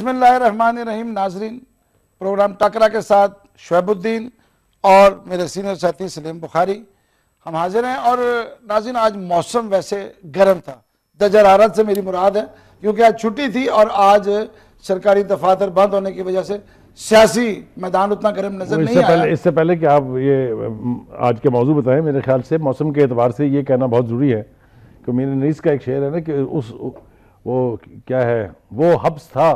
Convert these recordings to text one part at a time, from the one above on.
रहीम नाजरीन प्रोग्राम टकरा के साथ शुएबुद्दीन और मेरे सीनियर साथी सलीम बुखारी हम हाजिर हैं और नाजिन आज मौसम वैसे गर्म था आरत से मेरी मुराद है क्योंकि आज छुट्टी थी और आज सरकारी दफातर बंद होने की वजह से सियासी मैदान उतना गर्म नजर नहीं आया पहले इससे पहले कि आप ये आज के मौजू बताएं मेरे ख्याल से मौसम के एतबार से ये कहना बहुत ज़रूरी है कि मेरे नीस का एक शेर है ना कि उस वो क्या है वो हब्स था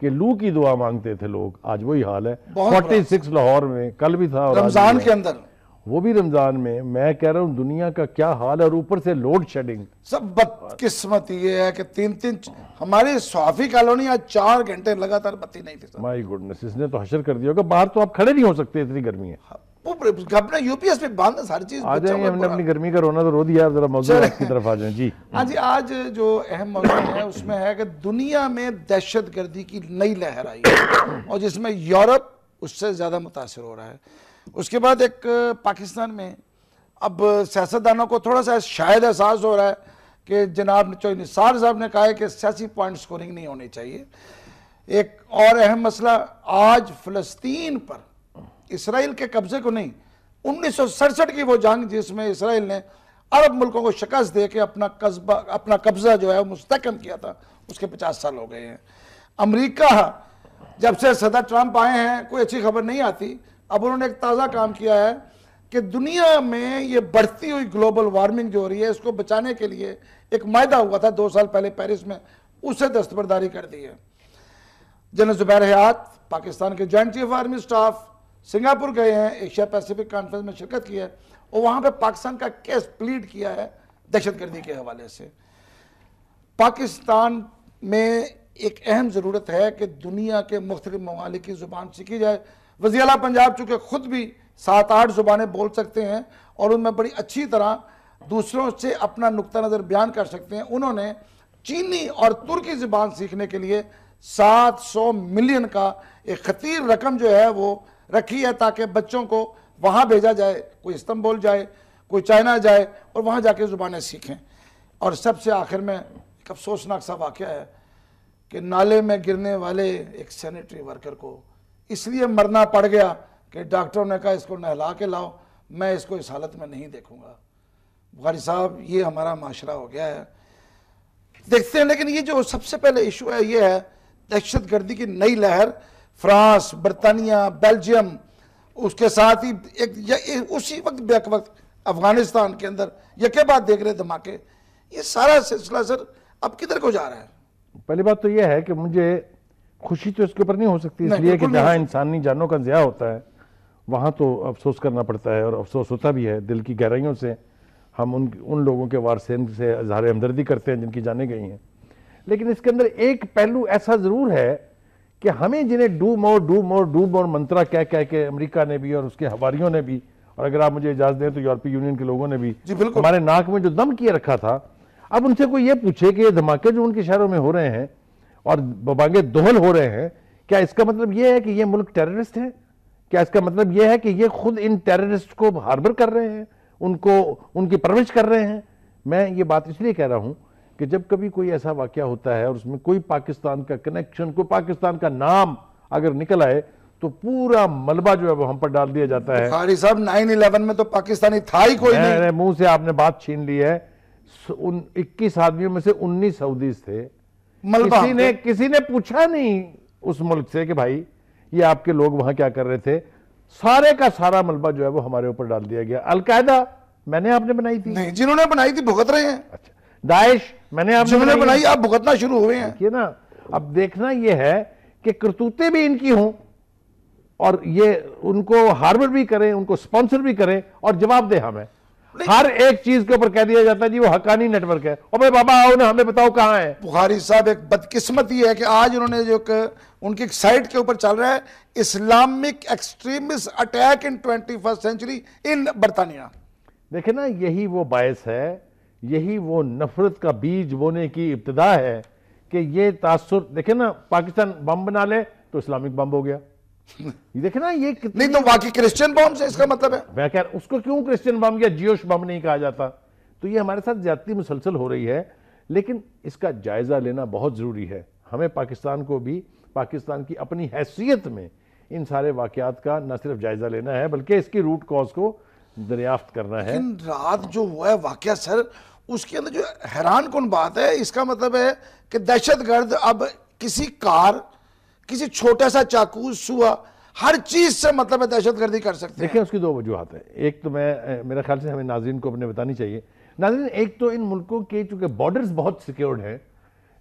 कि लू की दुआ मांगते थे लोग आज वही हाल है फोर्टी सिक्स लाहौर में कल भी था रमजान के अंदर वो भी रमजान में मैं कह रहा हूँ दुनिया का क्या हाल है और ऊपर से लोड शेडिंग सब बदकिस्मत ये है कि तीन तीन हमारी सहाफी कॉलोनी आज चार घंटे लगातार बत्ती नहीं थी माई गुडनेस इसने तो हशर कर दिया होगा बाहर तो आप खड़े नहीं हो सकते इतनी गर्मी है यूपीएस हाँ, सारी चीज आ हमने अपनी गर्मी का रोना तो रो दिया जरा मौजूद की तरफ आ जाए जी हाँ जी आज जो अहम मौजूद है उसमें है कि दुनिया में दहशत गर्दी की नई लहर आई है और जिसमें यूरोप उससे ज्यादा मुतासर हो रहा है उसके बाद एक पाकिस्तान में अब सियासतदानों को थोड़ा सा शायद एहसास हो रहा है कि जनाब चौधरी निसार साहब ने कहा है कि सियासी पॉइंट स्कोरिंग नहीं होनी चाहिए एक और अहम मसला आज फ़लस्तीन पर इसराइल के कब्ज़े को नहीं उन्नीस की वो जंग जिसमें इसराइल ने अरब मुल्कों को शिकस्त दे के अपना कस्बा अपना कब्ज़ा जो है वो मुस्तकम किया था उसके पचास साल हो गए हैं अमरीका जब से सदर ट्रंप आए हैं कोई अच्छी खबर नहीं आती अब उन्होंने एक ताज़ा काम किया है कि दुनिया में ये बढ़ती हुई ग्लोबल वार्मिंग जो हो रही है इसको बचाने के लिए एक मायदा हुआ था दो साल पहले पेरिस में उसे दस्तबरदारी कर दी है जनरल जुबैर हयात पाकिस्तान के joint chief army staff Singapore गए हैं एशिया पैसिफिक कॉन्फ्रेंस में शिरकत की है और वहाँ पर पाकिस्तान का केस प्लीड किया है दहशतगर्दी के हवाले से पाकिस्तान में एक अहम ज़रूरत है कि दुनिया के मुख्तलिफ ममालिक की ज़ुबान सीखी जाए वजी अला पंजाब चूँकि ख़ुद भी सात आठ ज़ुबानें बोल सकते हैं और उनमें बड़ी अच्छी तरह दूसरों से अपना नुक़ नज़र बयान कर सकते हैं उन्होंने चीनी और तुर्की ज़बान सीखने के लिए 700 मिलियन का एक खतीर रकम जो है वो रखी है ताकि बच्चों को वहाँ भेजा जाए कोई इस्तंबुल जाए कोई चाइना जाए और वहाँ जाके ज़ुबानें सीखें और सबसे आखिर में एक अफसोसनाक सा वाक़ है कि नाले में गिरने वाले एक सैनिटरी वर्कर को इसलिए मरना पड़ गया कि डॉक्टरों ने कहा इसको नहला के लाओ मैं इसको इस हालत में नहीं देखूंगा बुखारी साहब ये हमारा माशरा हो गया है देखते हैं लेकिन ये जो सबसे पहले इशू है ये है दहशत गर्दी की नई लहर फ्रांस बरतानिया बेल्जियम उसके साथ ही एक, उसी वक्त बेक वक्त अफगानिस्तान के अंदर यके बाद देख रहे धमाके ये सारा सिलसिला सर अब किधर को जा रहा है पहली बात तो यह है कि मुझे खुशी तो इसके ऊपर नहीं हो सकती इसलिए कि जहाँ इंसानी जानों का ज़्यादा होता है वहाँ तो अफसोस करना पड़ता है और अफसोस होता भी है दिल की गहराइयों से हम उन उन लोगों के वारसेन से इजहार हमदर्दी करते हैं जिनकी जाने गई हैं लेकिन इसके अंदर एक पहलू ऐसा ज़रूर है कि हमें जिन्हें do more do more do more mantra कह कह के अमरीका ने भी और उसके हवारीयों ने भी और अगर आप मुझे इजाज़त दें तो यूरोपीय यूनियन के लोगों ने भी हमारे नाक में जो दम किए रखा था अब उनसे कोई ये पूछे कि ये धमाके जो उनके शहरों में हो रहे हैं और बबांगे दोहल हो रहे हैं क्या इसका मतलब यह है कि ये मुल्क टेररिस्ट है क्या इसका मतलब यह है कि ये खुद इन टेररिस्ट को हार्बर कर रहे हैं उनको उनकी परवरिश कर रहे हैं मैं ये बात इसलिए कह रहा हूं कि जब कभी कोई ऐसा वाक्य होता है और उसमें कोई पाकिस्तान का कनेक्शन कोई पाकिस्तान का नाम अगर निकल आए तो पूरा मलबा जो है वो हम पर डाल दिया जाता है खारी साहब नाइन इलेवन में तो पाकिस्तानी था ही कोई नहीं मुंह से आपने बात छीन ली है उन 21 आदमियों में से 19 सऊदीज थे मलबा किसी ने किसी ने पूछा नहीं उस मुल्क से कि भाई ये आपके लोग वहां क्या कर रहे थे सारे का सारा मलबा जो है वो हमारे ऊपर डाल दिया गया अलकायदा मैंने आपने बनाई थी नहीं जिन्होंने बनाई थी भुगत रहे हैं अच्छा दाइश मैंने आपने बनाई, बनाई आप भुगतना शुरू हुए हैं ना अब देखना यह है कि करतूतें भी इनकी हों और ये उनको हार्बर भी करें उनको स्पॉन्सर भी करें और जवाब दे हमें हर एक चीज के ऊपर कह दिया जाता है जी वो हकानी नेटवर्क है और भाई बाबा आओ ना हमें बताओ कहाँ है बुखारी साहब एक बदकिस्मती है कि आज उन्होंने जो उनकी साइट के ऊपर चल रहा है Islamic extremist attack in twenty first century in बरतानिया देखे ना यही वो बायस है यही वो नफरत का बीज बोने की इब्तदा है कि ये तासुर देखे ना पाकिस्तान बम बना ले तो इस्लामिक बम हो गया देखे ना ये कितनी नहीं तो बाकी क्रिश्चियन बॉम्ब से इसका मतलब है मैं कह उसको क्यों क्रिश्चियन बॉम्ब या जियोश बॉम्ब नहीं कहा जाता तो ये हमारे साथ ज्यादा मुसलसल हो रही है लेकिन इसका जायजा लेना बहुत जरूरी है हमें पाकिस्तान को भी पाकिस्तान की अपनी हैसियत में इन सारे वाकयात का न सिर्फ जायजा लेना है बल्कि इसकी रूट कॉज को दरियाफ्त करना है रात जो हुआ है वाक्य सर उसके अंदर जो हैरान कौन बात है इसका मतलब है कि दहशत अब किसी कार किसी छोटा सा चाकू सुहा हर चीज से मतलब है दहशत गर्दी कर सकते देखिए उसकी दो वजूहत है एक तो मैं मेरे ख्याल से हमें नाजरन को अपने बतानी चाहिए नाजरन एक तो इन मुल्कों के चूंकि बॉर्डर्स बहुत सिक्योर्ड हैं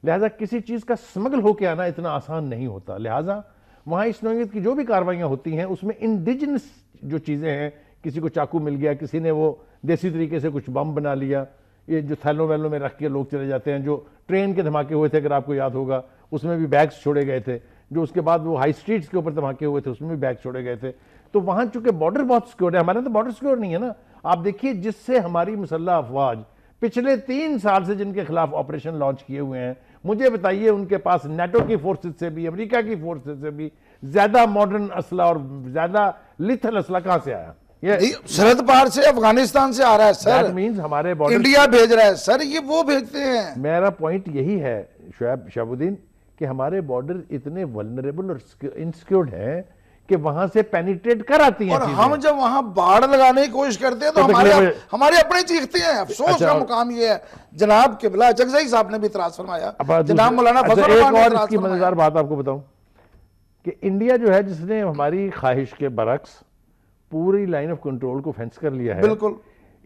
लिहाजा किसी चीज़ का स्मगल होके आना इतना आसान नहीं होता लिहाजा वहाँ इस नोयत की जो भी कार्रवाइयाँ होती हैं उसमें इंडिजनस जो चीज़ें हैं किसी को चाकू मिल गया किसी ने वो देसी तरीके से कुछ बम बना लिया ये जो थैलों वैलों में रख के लोग चले जाते हैं जो ट्रेन के धमाके हुए थे अगर आपको याद होगा उसमें भी बैग्स छोड़े गए थे जो उसके बाद वो हाई स्ट्रीट्स के ऊपर धमाके हुए थे उसमें भी बैग छोड़े गए थे तो वहां चूंकि बॉर्डर बहुत सिक्योर है हमारे तो बॉर्डर सिक्योर नहीं है ना आप देखिए जिससे हमारी मुसल्ला अफवाज पिछले तीन साल से जिनके खिलाफ ऑपरेशन लॉन्च किए हुए हैं मुझे बताइए उनके पास नेटो की फोर्सेज से भी अमेरिका की फोर्सेज से भी ज्यादा मॉडर्न असला और ज्यादा लिथल असला कहां से आया सरहद पार से अफगानिस्तान से आ रहा है सर मीन हमारे इंडिया भेज रहा है सर ये वो भेजते हैं मेरा पॉइंट यही है शुएब शहबुद्दीन कि हमारे बॉर्डर इतने वनरेबल और इनसिक्योर्ड हैं कि वहां से पेनिट्रेट कर आती है हम जब वहां बाढ़ लगाने की कोशिश करते हैं तो, तो हमारे हमारे अपने चीखते हैं अफसोस अच्छा, का मुकाम ये है जनाब किबला अचकजई साहब ने भी इतराज फरमाया जनाब मौलाना अच्छा, एक और इसकी मजेदार बात आपको बताऊं कि इंडिया जो है जिसने हमारी ख्वाहिश के बरक्स पूरी लाइन ऑफ कंट्रोल को फेंस कर लिया है बिल्कुल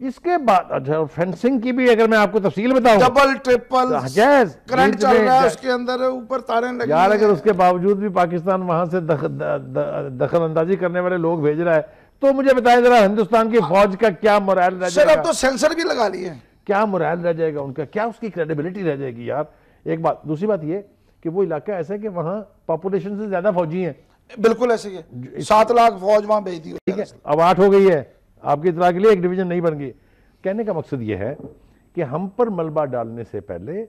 इसके बाद अच्छा फेंसिंग की भी अगर मैं आपको तफसील बताऊं डबल ट्रिपल करंट चल रहा है उसके अंदर ऊपर तारें लगी यार अगर उसके बावजूद भी पाकिस्तान वहां से दख, द, द, दखल अंदाजी करने वाले लोग भेज रहा है तो मुझे बताएं जरा हिंदुस्तान की हाँ। फौज का क्या मोरल रह जाएगा तो सेंसर भी लगा लिए क्या मोरल रह जाएगा उनका क्या उसकी क्रेडिबिलिटी रह जाएगी यार एक बात दूसरी बात ये कि वो इलाका ऐसा है कि वहाँ पॉपुलेशन से ज्यादा फौजी है बिल्कुल ऐसे ही है सात लाख फौज वहां भेज दी ठीक है अब आठ हो गई है आपकी इतना के लिए एक डिवीजन नहीं बन गई कहने का मकसद यह है कि हम पर मलबा डालने से पहले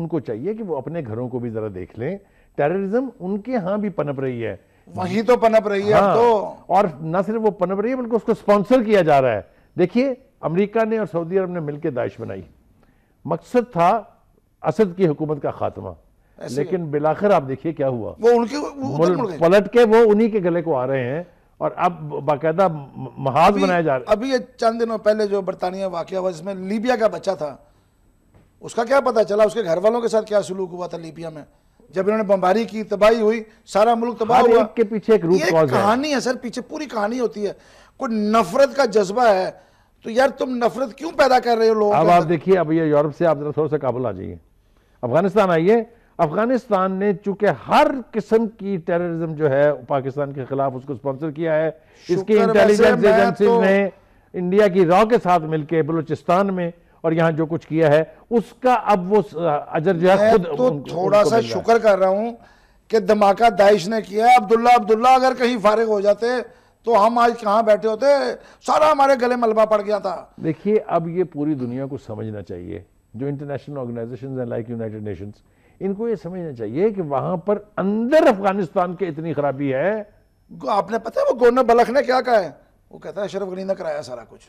उनको चाहिए कि वो अपने घरों को भी जरा देख लें टेररिज्म उनके यहां भी पनप रही है वही तो पनप रही है हाँ, तो और न सिर्फ वो पनप रही है बल्कि उसको स्पॉन्सर किया जा रहा है देखिए अमेरिका ने और सऊदी अरब ने मिलकर दाइश बनाई मकसद था असद की हुकूमत का खात्मा लेकिन बिलाखिर आप देखिए क्या हुआ वो उनके वो पलट के वो उन्हीं के गले को आ रहे हैं और अब बाकायदा महाज बनाया जा रहा है अभी ये चंद दिनों पहले जो बरतानिया वाक़ हुआ जिसमें लीबिया का बच्चा था उसका क्या पता चला उसके घर वालों के साथ क्या सलूक हुआ था लीबिया में जब इन्होंने बमबारी की तबाही हुई सारा मुल्क तबाह हुआ के पीछे एक रूप ये कहानी है सर पीछे पूरी कहानी होती है कोई नफरत का जज्बा है तो यार तुम नफरत क्यों पैदा कर रहे हो लोग अब आप देखिए अब ये यूरोप से आप जरा थोड़ा सा काबुल आ जाइए अफगानिस्तान आइए अफगानिस्तान ने चूंकि हर किस्म की टेररिज्म जो है पाकिस्तान के खिलाफ उसको स्पॉन्सर किया है इसकी इंटेलिजेंस एजेंसी तो... ने इंडिया की रॉ के साथ मिलकर बलूचिस्तान में और यहाँ जो कुछ किया है उसका अब वो अजर जो है खुद तो उन, थोड़ा सा शुक्र कर रहा हूँ कि धमाका दाइश ने किया है अब्दुल्ला अब्दुल्ला अगर कहीं फारिग हो जाते तो हम आज कहाँ बैठे होते सारा हमारे गले मलबा पड़ गया था देखिए अब ये पूरी दुनिया को समझना चाहिए जो इंटरनेशनल ऑर्गेनाइजेशन है लाइक यूनाइटेड नेशंस इनको ये समझना चाहिए कि वहां पर अंदर अफगानिस्तान के इतनी खराबी है आपने पता है वो गोना बलख ने क्या कहा है वो कहता है अशरफ गनी ने कराया सारा कुछ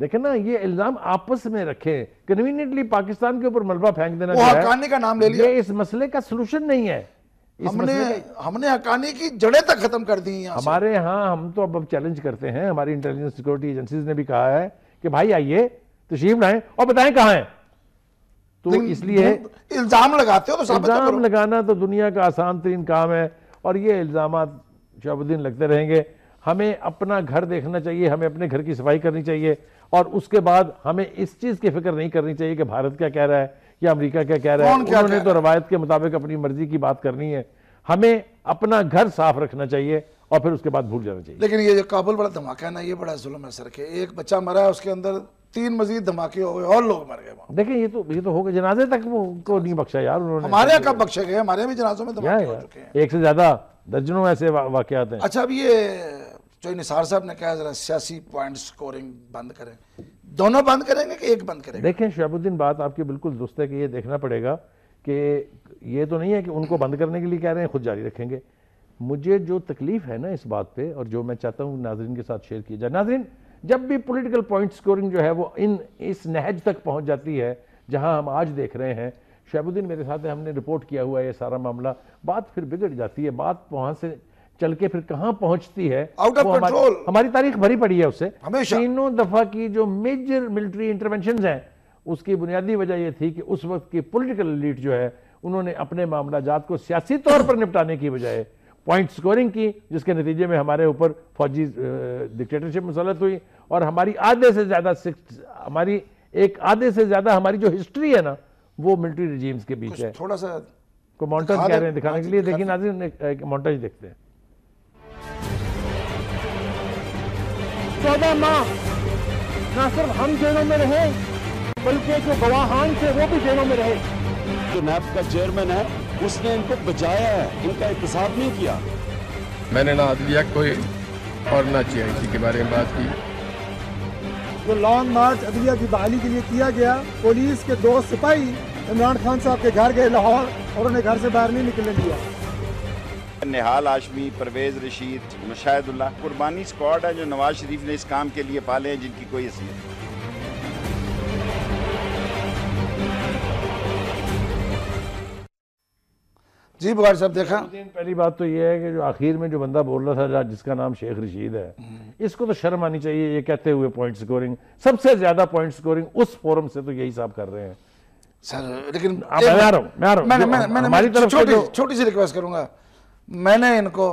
देखे ना ये इल्जाम आपस में रखे कन्वीनियंटली पाकिस्तान के ऊपर मलबा फेंक देना वो हकानी का नाम ले लिया इस मसले का सोल्यूशन नहीं है हमने हमने हकानी की जड़ें तक खत्म कर दी हमारे यहाँ हम तो अब अब चैलेंज करते हैं हमारी इंटेलिजेंस सिक्योरिटी एजेंसीज ने भी कहा है कि भाई आइए तशरीफ लाएं और बताएं कहाँ हैं तो इसलिए इल्जाम लगाते हो तो इल्जाम लगाना तो दुनिया का आसान तरीन काम है और ये इल्जाम शहाबुद्दीन लगते रहेंगे हमें अपना घर देखना चाहिए हमें अपने घर की सफाई करनी चाहिए और उसके बाद हमें इस चीज़ की फिक्र नहीं करनी चाहिए कि भारत क्या कह रहा है या अमेरिका क्या कह रहा है उन्होंने तो रवायत के मुताबिक अपनी मर्जी की बात करनी है हमें अपना घर साफ रखना चाहिए और फिर उसके बाद भूल जाना चाहिए लेकिन ये जो काबुल बड़ा धमाका है ना ये बड़ा जुल्म है सर के एक बच्चा मरा है उसके अंदर तीन मजीद धमाके हो गए और लोग मर गए देखिए ये तो ये तो हो गए जनाजे तक वो उनको नहीं बख्शा यार उन्होंने हमारे यहाँ कब बख्शे गए हमारे भी जनाजों में धमाके हो चुके हैं एक से ज्यादा दर्जनों ऐसे वाकत हैं अच्छा अब ये जो निसार साहब ने कहा जरा सियासी पॉइंट स्कोरिंग बंद करें दोनों बंद करेंगे कि एक बंद करेंगे देखें शहाबुद्दीन बात आपकी बिल्कुल दुरुस्त है कि ये देखना पड़ेगा कि ये तो नहीं है कि उनको बंद करने के लिए कह रहे हैं खुद जारी रखेंगे मुझे जो तकलीफ है ना इस बात पे और जो मैं चाहता हूँ नाजरीन के साथ शेयर किया जाए नाजरीन जब भी पॉलिटिकल पॉइंट स्कोरिंग जो है वो इन इस नहज तक पहुंच जाती है जहां हम आज देख रहे हैं शहबुद्दीन मेरे साथ हमने रिपोर्ट किया हुआ है ये सारा मामला बात फिर बिगड़ जाती है बात वहां से चल के फिर कहां पहुंचती है आउट ऑफ कंट्रोल हमारी तारीख भरी पड़ी है उससे तीनों दफा की जो मेजर मिलिट्री इंटरवेंशन हैं उसकी बुनियादी वजह यह थी कि उस वक्त की पोलिटिकल लीड जो है उन्होंने अपने मामला को सियासी तौर पर निपटाने की बजाय पॉइंट स्कोरिंग की जिसके नतीजे में हमारे ऊपर फौजी डिक्टेटरशिप मुसलत हुई और हमारी आधे से ज़्यादा हमारी एक आधे से ज़्यादा हमारी जो हिस्ट्री है ना वो मिलिट्री रिजीम्स के बीच है थोड़ा सा को माउंटेज कह रहे हैं दिखाने हाँ के लिए देखिए नाजिर माउंटेज देखते हैं चौदह माह ना सिर्फ हम जेलों में रहे बल्कि जो गवाहान थे वो भी जेलों में रहे जो नैप का चेयरमैन है उसने इनको बचाया है इनका एहतसाब नहीं किया मैंने ना अदलिया कोई और ना चाहिए इसी के बारे में बात की जो लॉन्ग मार्च अदलिया की बहाली के लिए किया गया पुलिस के दो सिपाही इमरान खान साहब के घर गए लाहौर और उन्हें घर से बाहर नहीं निकलने दिया निहाल आशमी परवेज रशीद मुशाहदुल्ला कुर्बानी स्क्वाड है जो नवाज शरीफ ने इस काम के लिए पाले हैं जिनकी कोई नहीं जी बुखार साहब देखा पहली बात तो ये है कि जो आखिर में जो बंदा बोल रहा था जिसका नाम शेख रशीद है हम्म। इसको तो शर्म आनी चाहिए ये कहते हुए पॉइंट स्कोरिंग सबसे ज्यादा पॉइंट स्कोरिंग उस फोरम से तो यही साहब कर रहे हैं सर लेकिन हाँ, छोटी छोटी सी रिक्वेस्ट करूंगा मैंने इनको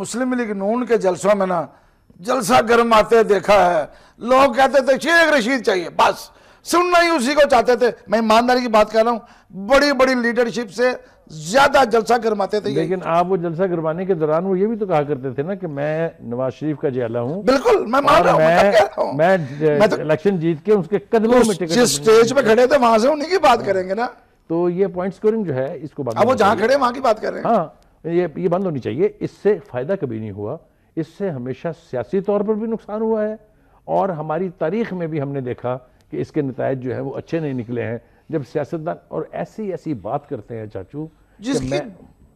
मुस्लिम लीग नून के जलसों में ना जलसा गर्म आते देखा है लोग कहते थे शेख रशीद चाहिए बस सुनना ही उसी को चाहते थे मैं ईमानदारी की बात कर रहा हूँ बड़ी बड़ी लीडरशिप से ज्यादा जलसा करवाते थे लेकिन आप वो जलसा करवाने के दौरान वो ये भी तो कहा करते थे ना कि मैं नवाज शरीफ का जयाला हूँ बिल्कुल मैं मान रहा हूँ मैं मैं, मैं तो, इलेक्शन जीत के उसके कदमों में जिस स्टेज पे खड़े थे वहां से उन्हीं की बात करेंगे ना तो ये पॉइंट स्कोरिंग जो है इसको अब वो जहाँ खड़े वहां की बात कर रहे हैं हाँ ये ये बंद होनी चाहिए इससे फायदा कभी नहीं हुआ इससे हमेशा सियासी तौर पर भी नुकसान हुआ है और हमारी तारीख में भी हमने देखा कि इसके नतज जो है वो अच्छे नहीं निकले हैं जब सियासतदान और ऐसी ऐसी बात करते हैं चाचू जिसकी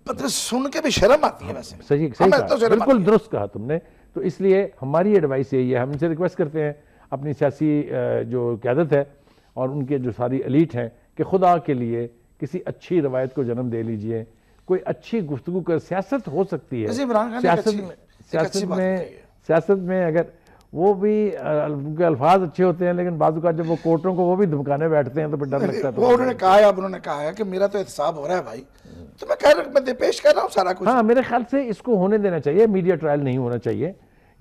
मतलब सुन के भी शर्म आती है वैसे सही सही कहा तो बिल्कुल दुरुस्त कहा तुमने तो इसलिए हमारी एडवाइस यही है हम इनसे रिक्वेस्ट करते हैं अपनी सियासी जो क्यादत है और उनके जो सारी अलीट हैं कि खुदा के लिए किसी अच्छी रवायत को जन्म दे लीजिए कोई अच्छी गुफ्तु कर सियासत हो सकती है सियासत में सियासत में सियासत में अगर वो भी उनके अल्फाज अच्छे होते हैं लेकिन बाजू का जब वो कोर्टों को वो भी धमकाने बैठते हैं तो फिर डर लगता है तो वो उन्होंने कहा है अब उन्होंने कहा है कि मेरा तो एहसाब हो रहा है भाई तो मैं कह रहा मैं पेश कर रहा हूँ सारा कुछ हाँ मेरे ख्याल से इसको होने देना चाहिए मीडिया ट्रायल नहीं होना चाहिए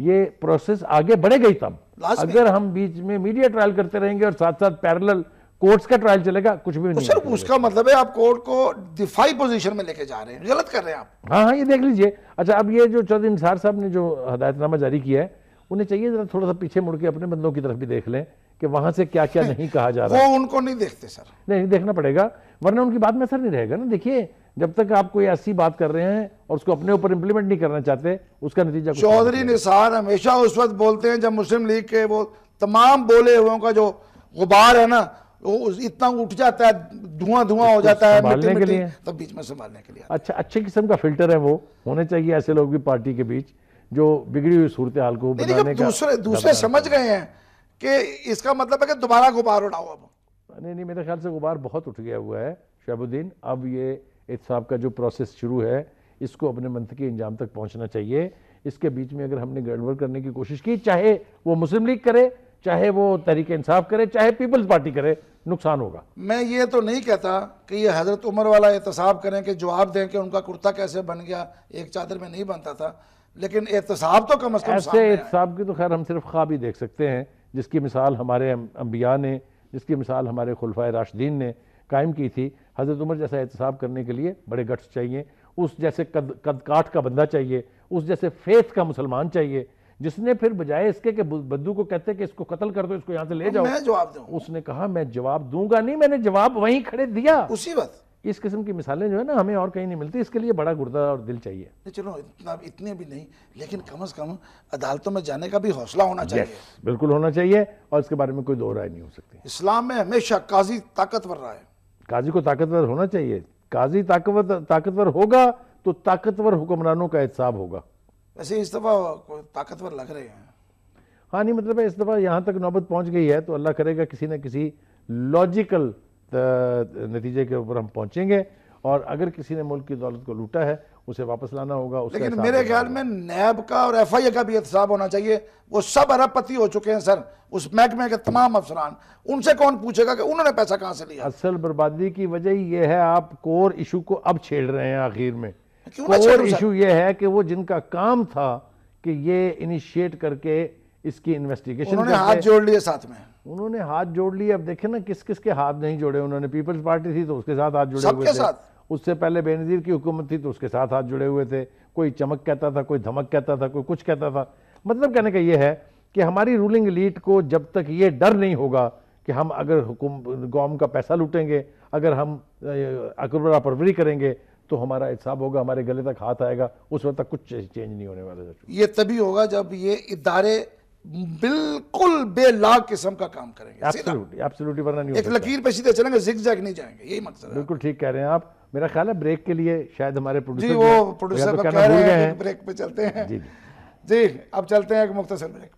ये प्रोसेस आगे बढ़ेगा ही तब अगर हम बीच में मीडिया ट्रायल करते रहेंगे और साथ साथ पैरल कोर्ट्स का ट्रायल चलेगा कुछ भी नहीं तो सर उसका मतलब है आप कोर्ट को डिफाई पोजीशन में लेके जा रहे हैं गलत कर रहे हैं आप हाँ हाँ ये देख लीजिए अच्छा अब ये जो चौधरी निसार साहब ने जो हदायतनामा जारी किया है उन्हें चाहिए जरा थोड़ा सा पीछे मुड़ के अपने बंदों की तरफ भी देख लें कि वहां से क्या क्या नहीं कहा जा रहा है वो उनको नहीं देखते सर नहीं देखना पड़ेगा वरना उनकी बात में असर नहीं रहेगा ना देखिए जब तक आप कोई ऐसी बात कर रहे हैं और उसको अपने ऊपर इंप्लीमेंट नहीं करना चाहते उसका नतीजा चौधरी निसार हमेशा उस वक्त बोलते हैं जब मुस्लिम लीग के वो तमाम बोले हुए का जो गुबार है ना वो इतना उठ जाता है धुआं धुआं हो जाता है मिट्टी, के लिए तब बीच में संभालने के लिए अच्छा अच्छे किस्म का फिल्टर है वो होने चाहिए ऐसे लोग भी पार्टी के बीच जो बिगड़ी हुई सूरत हाल को बनाने का दूसरे दूसरे समझ गए हैं कि इसका मतलब है कि दोबारा गुबार उड़ाओ अब नहीं नहीं मेरे ख्याल से गुबार बहुत उठ गया हुआ है शहबुद्दीन अब ये एहतसाब का जो प्रोसेस शुरू है इसको अपने मंतकी अंजाम तक पहुँचना चाहिए इसके बीच में अगर हमने गड़बड़ करने की कोशिश की चाहे वो मुस्लिम लीग करे चाहे वो तरीके इंसाफ करे चाहे पीपल्स पार्टी करे नुकसान होगा मैं ये तो नहीं कहता कि ये हज़रत उमर वाला एहतसाब करें कि जवाब दें कि उनका कुर्ता कैसे बन गया एक चादर में नहीं बनता था लेकिन एहतसाब तो कम अज कम ऐसे एहतसाब की तो खैर हम सिर्फ ख्वाब ही देख सकते हैं जिसकी मिसाल हमारे अम्बिया अं-, ने जिसकी मिसाल हमारे खुलफा राशदीन ने कायम की थी हज़रत उमर जैसा एहतसाब करने के लिए बड़े गट्स चाहिए उस जैसे कद कद का बंदा चाहिए उस जैसे फेथ का मुसलमान चाहिए जिसने फिर बजाय इसके कि बद्दू को कहते कि इसको कत्ल कर दो इसको यहाँ से ले तो जाओ मैं जवाब दूँ उसने कहा मैं जवाब दूंगा नहीं मैंने जवाब वहीं खड़े दिया उसी वक्त इस किस्म की मिसालें जो है ना हमें और कहीं नहीं मिलती इसके लिए बड़ा गुर्दा और दिल चाहिए चलो इतना इतने भी नहीं लेकिन कम से कम अदालतों में जाने का भी हौसला होना yes, चाहिए बिल्कुल होना चाहिए और इसके बारे में कोई दो राय नहीं हो सकती इस्लाम में हमेशा काजी ताकतवर रहा है काजी को ताकतवर होना चाहिए काजी ताकतवर ताकतवर होगा तो ताकतवर हुक्मरानों का एहसाब होगा वैसे इस दफ़ा ताकतवर लग रहे हैं हाँ नहीं मतलब इस दफ़ा यहाँ तक नौबत पहुँच गई है तो अल्लाह करेगा किसी न किसी लॉजिकल नतीजे के ऊपर हम पहुंचेंगे और अगर किसी ने मुल्क की दौलत को लूटा है उसे वापस लाना होगा उसका लेकिन मेरे ख्याल में नैब का और एफ आई ए का भी एहतसाब होना चाहिए वो सब अरबपति हो चुके हैं सर उस महकमे के तमाम अफसरान उनसे कौन पूछेगा कि उन्होंने पैसा कहाँ से लिया असल बर्बादी की वजह यह है आप कोर इशू को अब छेड़ रहे हैं आखिर में कोर इशू यह है कि वो जिनका काम था कि ये इनिशिएट करके इसकी इन्वेस्टिगेशन उन्होंने हाथ जोड़ लिए साथ में उन्होंने हाथ जोड़ लिए अब देखे ना किस किस के हाथ नहीं जोड़े उन्होंने पीपल्स पार्टी थी तो उसके साथ हाथ जुड़े हुए थे उससे पहले बेनजीर की हुकूमत थी तो उसके साथ हाथ जुड़े हुए थे कोई चमक कहता था कोई धमक कहता था कोई कुछ कहता था मतलब कहने का ये है कि हमारी रूलिंग लीड को जब तक ये डर नहीं होगा कि हम अगर हुकुम कौम का पैसा लूटेंगे अगर हम अकबरा परवरी करेंगे तो हमारा हिसाब होगा हमारे गले तक हाथ आएगा उस वक्त तक कुछ चेंज नहीं होने वाला ये तभी होगा जब ये इदारे बिल्कुल बेलाग किस्म का काम करेंगे absolutely, absolutely वरना नहीं एक लकीर पे सीधे चलेंगे जिग जैग नहीं जाएंगे यही मकसद बिल्कुल ठीक कह रहे हैं आप मेरा ख्याल है ब्रेक के लिए शायद हमारे प्रोड्यूसर जी वो प्रोड्यूसर तो कह रहे हैं ब्रेक पे चलते हैं जी जी अब चलते हैं एक मुख्तर ब्रेक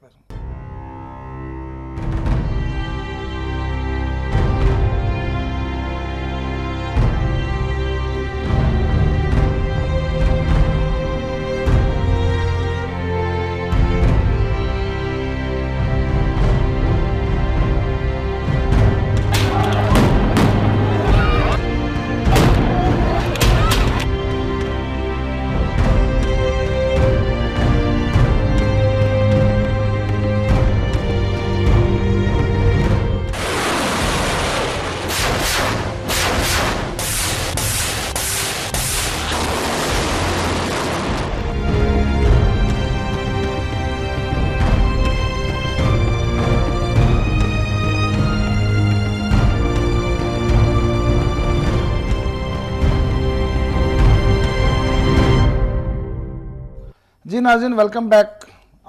जी नाजिन वेलकम बैक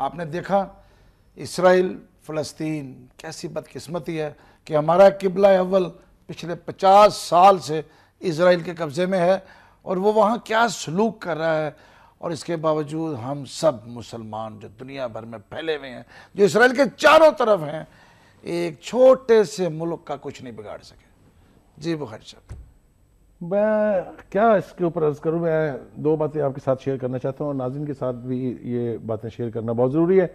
आपने देखा इसराइल फ़लस्तीन कैसी बदकिस्मती है कि हमारा किबला अव्वल पिछले 50 साल से इसराइल के कब्ज़े में है और वो वहाँ क्या सलूक कर रहा है और इसके बावजूद हम सब मुसलमान जो दुनिया भर में फैले हुए हैं जो इसराइल के चारों तरफ हैं एक छोटे से मुल्क का कुछ नहीं बिगाड़ सके जी बुखार साहब मैं क्या इसके ऊपर अर्ज करूँ मैं दो बातें आपके साथ शेयर करना चाहता हूँ और नाजिन के साथ भी ये बातें शेयर करना बहुत ज़रूरी है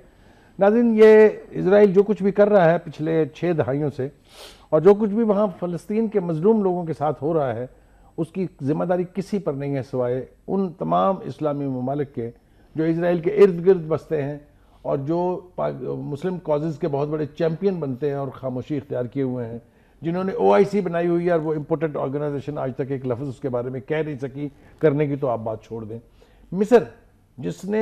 नाजिन ये इसराइल जो कुछ भी कर रहा है पिछले छः दहाइयों से और जो कुछ भी वहाँ फ़लस्तीन के मजलूम लोगों के साथ हो रहा है उसकी ज़िम्मेदारी किसी पर नहीं है सिवाय उन तमाम इस्लामी ममालिक के जो इसराइल के इर्द गिर्द बसते हैं और जो मुस्लिम काजेज़ के बहुत बड़े चैम्पियन बनते हैं और खामोशी इख्तियार किए हुए हैं जिन्होंने ओ बनाई हुई है और वो इम्पोर्टेंट ऑर्गेनाइजेशन आज तक एक लफ्ज़ उसके बारे में कह नहीं सकी करने की तो आप बात छोड़ दें मिसर जिसने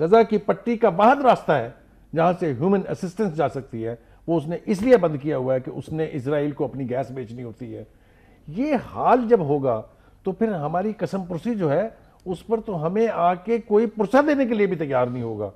गज़ा की पट्टी का बाहर रास्ता है जहाँ से ह्यूमन असिस्टेंस जा सकती है वो उसने इसलिए बंद किया हुआ है कि उसने इसराइल को अपनी गैस बेचनी होती है ये हाल जब होगा तो फिर हमारी कसम पुरसी जो है उस पर तो हमें आके कोई पुरसा देने के लिए भी तैयार नहीं होगा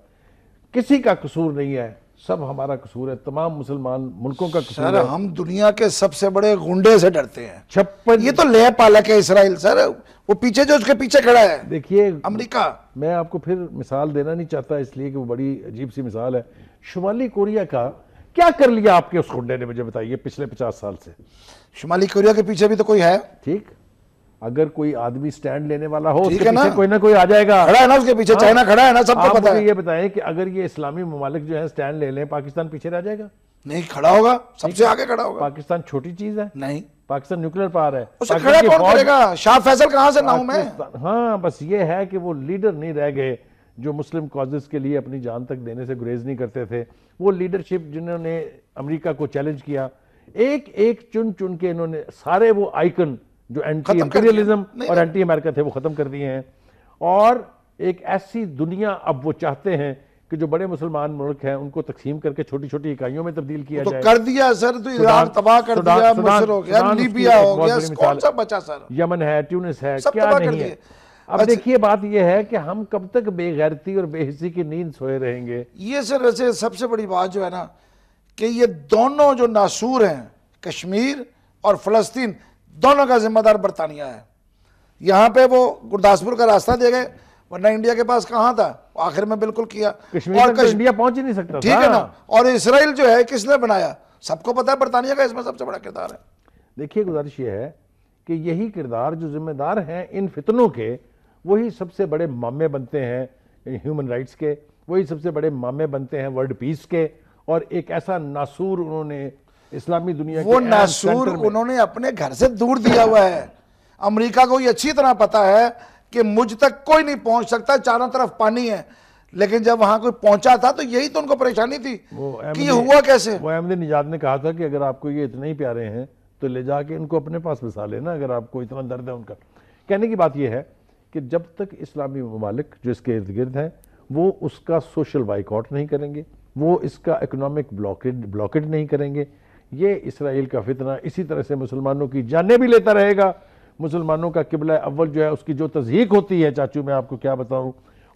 किसी का कसूर नहीं है सब हमारा कसूर है तमाम मुसलमान मुल्कों का कसूर है हम दुनिया के सबसे बड़े गुंडे से डरते हैं छप्पन ये तो ले पालक है इसराइल सर वो पीछे जो उसके पीछे खड़ा है देखिए अमेरिका मैं आपको फिर मिसाल देना नहीं चाहता इसलिए कि वो बड़ी अजीब सी मिसाल है शुमाली कोरिया का क्या कर लिया आपके उस गुंडे ने मुझे बताइए पिछले पचास साल से शुमाली कोरिया के पीछे भी तो कोई है ठीक अगर कोई आदमी स्टैंड लेने वाला हो उसके पीछे कोई ना कोई आ जाएगा खड़ा है ना उसके पीछे हाँ। चाइना खड़ा है ना सबको तो पता है ये बताएं कि अगर ये इस्लामी ममालिक जो है स्टैंड ले लें पाकिस्तान पीछे रह जाएगा नहीं खड़ा होगा सबसे आगे खड़ा होगा पाकिस्तान छोटी चीज है नहीं पाकिस्तान न्यूक्लियर पावर है उसे खड़ा कौन करेगा शाह फैसल कहां से ना हूं मैं हाँ बस ये है कि वो लीडर नहीं रह गए जो मुस्लिम कॉजेस के लिए अपनी जान तक देने से गुरेज नहीं करते थे वो लीडरशिप जिन्होंने अमेरिका को चैलेंज किया एक एक चुन चुन के इन्होंने सारे वो आइकन जो एंटी इंपीरियलिज्म और एंटी अमेरिका थे वो खत्म कर दिए हैं और एक ऐसी दुनिया अब वो चाहते हैं कि जो बड़े मुसलमान मुल्क हैं उनको तकसीम करके छोटी छोटी इकाइयों में तब्दील किया तो जाए कर दिया सर तो ईरान तबाह कर सुदान, दिया सुदान, हो गया लीबिया हो गया कौन सा बचा सर यमन है ट्यूनिस है क्या नहीं है अब अच्छा। देखिए बात यह है कि हम कब तक बेगैरती और बेहिसी की नींद सोए रहेंगे ये सर वैसे सबसे बड़ी बात जो है ना कि ये दोनों जो नासूर हैं कश्मीर और फलस्तीन दोनों का जिम्मेदार बरतानिया है यहाँ पे वो गुरदासपुर का रास्ता दे गए वरना इंडिया के पास कहाँ था आखिर में बिल्कुल किया और तो कश... इंडिया पहुंच ही नहीं सकता ठीक है ना और इसराइल जो है किसने बनाया सबको पता है बरतानिया का इसमें सबसे बड़ा किरदार है देखिए गुजारिश ये है कि यही किरदार जो जिम्मेदार हैं इन फितनों के वही सबसे बड़े मामे बनते हैं ह्यूमन राइट्स के वही सबसे बड़े मामे बनते हैं वर्ल्ड पीस के और एक ऐसा नासूर उन्होंने इस्लामी दुनिया वो नासूर उन्होंने अपने घर से दूर दिया हुआ है अमेरिका को ये अच्छी तरह पता है कि मुझ तक कोई नहीं पहुंच सकता चारों तरफ पानी है लेकिन जब वहां कोई पहुंचा था तो यही तो उनको परेशानी थी कि ये हुआ कैसे वो अहमद निजात ने कहा था कि अगर आपको ये इतने ही प्यारे हैं तो ले जाके इनको अपने पास बसा लेना अगर आपको इतना दर्द है उनका कहने की बात यह है कि जब तक इस्लामी ममालिक जो इसके इर्द गिर्द हैं वो उसका सोशल बाइकआउट नहीं करेंगे वो इसका इकोनॉमिक ब्लॉकेट ब्लॉकेट नहीं करेंगे ये इसराइल का फितना इसी तरह से मुसलमानों की जानें भी लेता रहेगा मुसलमानों का किबला अव्वल जो है उसकी जो तजहीक होती है चाचू मैं आपको क्या बताऊँ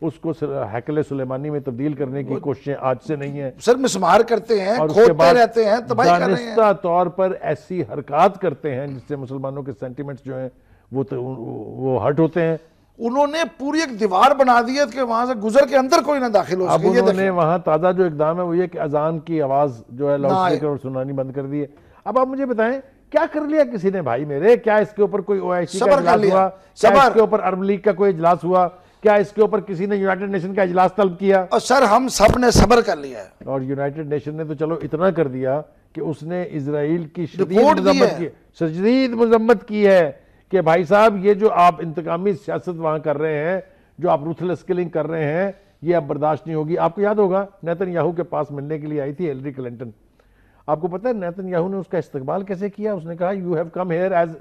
उसको हैकल सुलेमानी में तब्दील करने की कोशिशें आज से नहीं है सर मिसमार करते हैं और खोदते रहते हैं जानस्ता तौर पर ऐसी हरकत करते हैं जिससे मुसलमानों के सेंटिमेंट्स जो हैं वो तो वो हर्ट होते हैं उन्होंने पूरी एक दीवार बना दी है कि वहां से गुजर के अंदर कोई ना दाखिल हो सके उन्होंने वहां ताज़ा जो इकदाम है वो ये कि अजान की आवाज़ जो है लाउडस्पीकर और सुनानी बंद कर दी है अब आप मुझे बताएं क्या कर लिया किसी ने भाई मेरे क्या इसके ऊपर कोई ओ का हुआ इसके ऊपर अरब लीग का कोई इजलास हुआ क्या इसके ऊपर किसी ने यूनाइटेड नेशन का इजलास तलब किया और सर हम सब ने सबर कर लिया है और यूनाइटेड नेशन ने तो चलो इतना कर दिया कि उसने इसराइल की शदीद मजम्मत की शदीद मजम्मत की है कि भाई साहब ये जो आप इंतकामी सियासत वहां कर रहे हैं जो आप रुथल स्किलिंग कर रहे हैं ये अब बर्दाश्त नहीं होगी आपको याद होगा नैतन याहू के पास मिलने के लिए आई थी एलरी क्लिंटन आपको पता है नैतन याहू ने उसका इस्तेमाल कैसे किया उसने कहा you have come here as